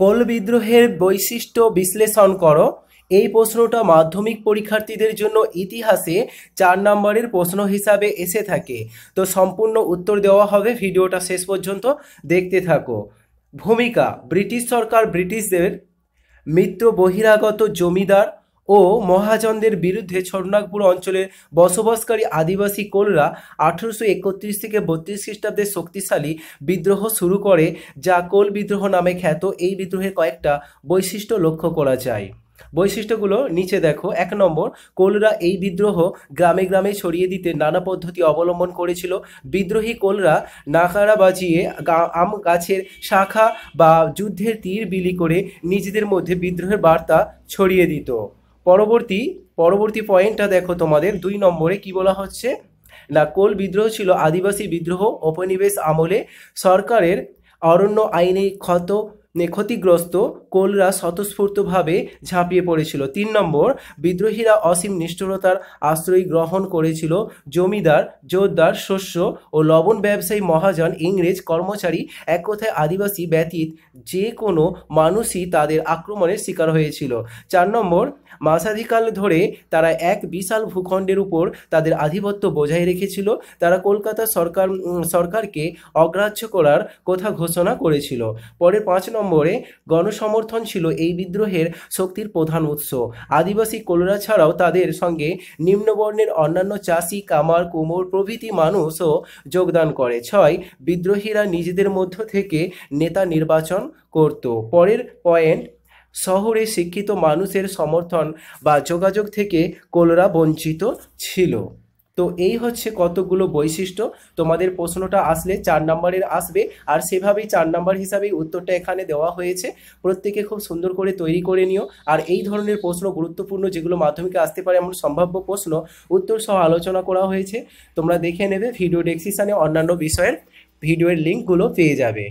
কোল বিদ্রোহের বৈশিষ্ট্য বিশ্লেষণ করো এই প্রশ্নটা মাধ্যমিক পরীক্ষার্থীদের জন্য ইতিহাসে চার নম্বরের প্রশ্ন হিসাবে এসে থাকে তো সম্পূর্ণ উত্তর দেওয়া হবে ভিডিওটা শেষ পর্যন্ত দেখতে থাকো ভূমিকা ব্রিটিশ সরকার ব্রিটিশদের মিত্র বহিরাগত জমিদার ও মহাজনদের বিরুদ্ধে ছরনাগপুর অঞ্চলে বসবাসকারী আদিবাসী কোলরা আঠেরোশো একত্রিশ থেকে বত্রিশ খ্রিস্টাব্দে শক্তিশালী বিদ্রোহ শুরু করে যা কোল বিদ্রোহ নামে খ্যাত এই বিদ্রোহের কয়েকটা বৈশিষ্ট্য লক্ষ্য করা যায় বৈশিষ্ট্যগুলো নিচে দেখো এক নম্বর কোলরা এই বিদ্রোহ গ্রামে গ্রামে ছড়িয়ে দিতে নানা পদ্ধতি অবলম্বন করেছিল বিদ্রোহী কোলরা নাকারা বাজিয়ে আম গাছের শাখা বা যুদ্ধের তীর বিলি করে নিজেদের মধ্যে বিদ্রোহের বার্তা ছড়িয়ে দিত পরবর্তী পরবর্তী পয়েন্টটা দেখো তোমাদের দুই নম্বরে কি বলা হচ্ছে না কোল বিদ্রোহ ছিল আদিবাসী বিদ্রোহ উপনিবেশ আমলে সরকারের অরণ্য আইনে ক্ষত ক্ষতিগ্রস্ত কোলরা স্বতঃস্ফূর্তভাবে ঝাঁপিয়ে পড়েছিল তিন নম্বর বিদ্রোহীরা অসীম নিষ্ঠুরতার আশ্রয় গ্রহণ করেছিল জমিদার জোরদার শস্য ও লবণ ব্যবসায়ী মহাজন ইংরেজ কর্মচারী এক কথায় আদিবাসী ব্যতীত যে কোনো মানুষই তাদের আক্রমণের শিকার হয়েছিল চার নম্বর মাসাধিকাল ধরে তারা এক বিশাল ভূখণ্ডের উপর তাদের আধিপত্য বজায় রেখেছিল তারা কলকাতা সরকার সরকারকে অগ্রাহ্য করার কথা ঘোষণা করেছিল পরের পাঁচ নম্বর নম্বরে গণসমর্থন ছিল এই বিদ্রোহের শক্তির প্রধান উৎস আদিবাসী কোলরা ছাড়াও তাদের সঙ্গে নিম্নবর্ণের অন্যান্য চাষি কামার কোমর প্রভৃতি মানুষও যোগদান করে ছয় বিদ্রোহীরা নিজেদের মধ্য থেকে নেতা নির্বাচন করত পরের পয়েন্ট শহরে শিক্ষিত মানুষের সমর্থন বা যোগাযোগ থেকে কোলরা বঞ্চিত ছিল তো এই হচ্ছে কতগুলো বৈশিষ্ট্য তোমাদের প্রশ্নটা আসলে চার নম্বরের আসবে আর সেভাবেই চার নম্বর হিসাবেই উত্তরটা এখানে দেওয়া হয়েছে প্রত্যেকে খুব সুন্দর করে তৈরি করে নিও আর এই ধরনের প্রশ্ন গুরুত্বপূর্ণ যেগুলো মাধ্যমিকে আসতে পারে এমন সম্ভাব্য প্রশ্ন উত্তর সহ আলোচনা করা হয়েছে তোমরা দেখে নেবে ভিডিও ডেক্সিশানে অন্যান্য বিষয়ের ভিডিওর লিঙ্কগুলো পেয়ে যাবে